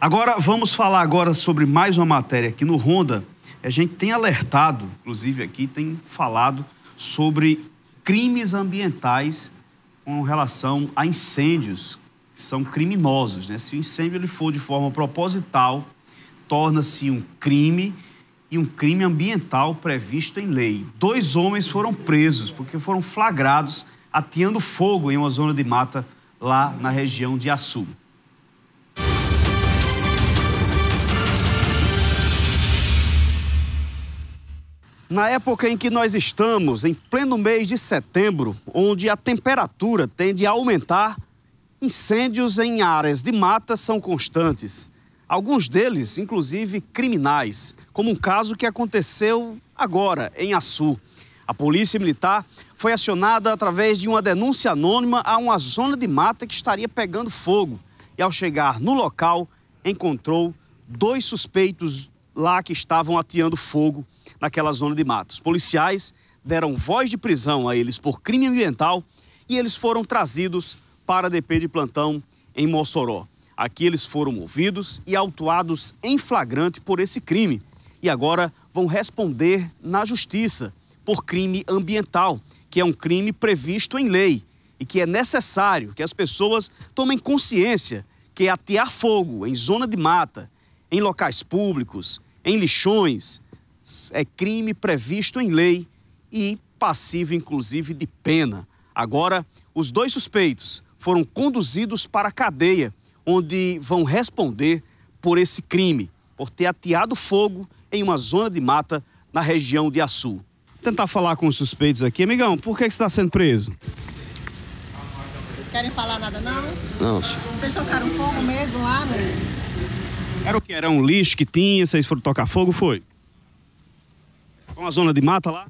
Agora, vamos falar agora sobre mais uma matéria aqui no Ronda. A gente tem alertado, inclusive aqui, tem falado sobre crimes ambientais com relação a incêndios, que são criminosos. Né? Se o incêndio ele for de forma proposital, torna-se um crime e um crime ambiental previsto em lei. Dois homens foram presos porque foram flagrados ateando fogo em uma zona de mata lá na região de Assu. Na época em que nós estamos, em pleno mês de setembro, onde a temperatura tende a aumentar, incêndios em áreas de mata são constantes. Alguns deles, inclusive, criminais, como um caso que aconteceu agora, em Açu. A polícia militar foi acionada através de uma denúncia anônima a uma zona de mata que estaria pegando fogo. E ao chegar no local, encontrou dois suspeitos lá que estavam ateando fogo naquela zona de matos. Policiais deram voz de prisão a eles por crime ambiental e eles foram trazidos para a DP de plantão em Mossoró. Aqui eles foram movidos e autuados em flagrante por esse crime e agora vão responder na justiça por crime ambiental, que é um crime previsto em lei e que é necessário que as pessoas tomem consciência que atear fogo em zona de mata, em locais públicos, em lixões é crime previsto em lei e passivo, inclusive, de pena. Agora, os dois suspeitos foram conduzidos para a cadeia, onde vão responder por esse crime, por ter ateado fogo em uma zona de mata na região de Açu. tentar falar com os suspeitos aqui. Amigão, por que, que você está sendo preso? Querem falar nada, não? Não, senhor. Vocês tocaram fogo mesmo lá, né? Era o que? Era um lixo que tinha, vocês foram tocar fogo, foi? Com uma zona de mata lá?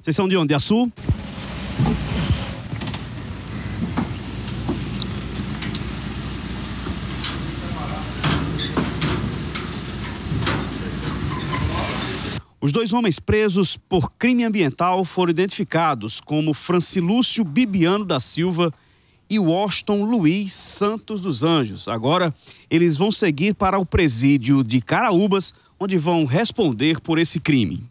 Vocês são de onde? De Açu? Os dois homens presos por crime ambiental foram identificados como Francilúcio Bibiano da Silva e Washington Luiz Santos dos Anjos. Agora, eles vão seguir para o presídio de Caraúbas, onde vão responder por esse crime.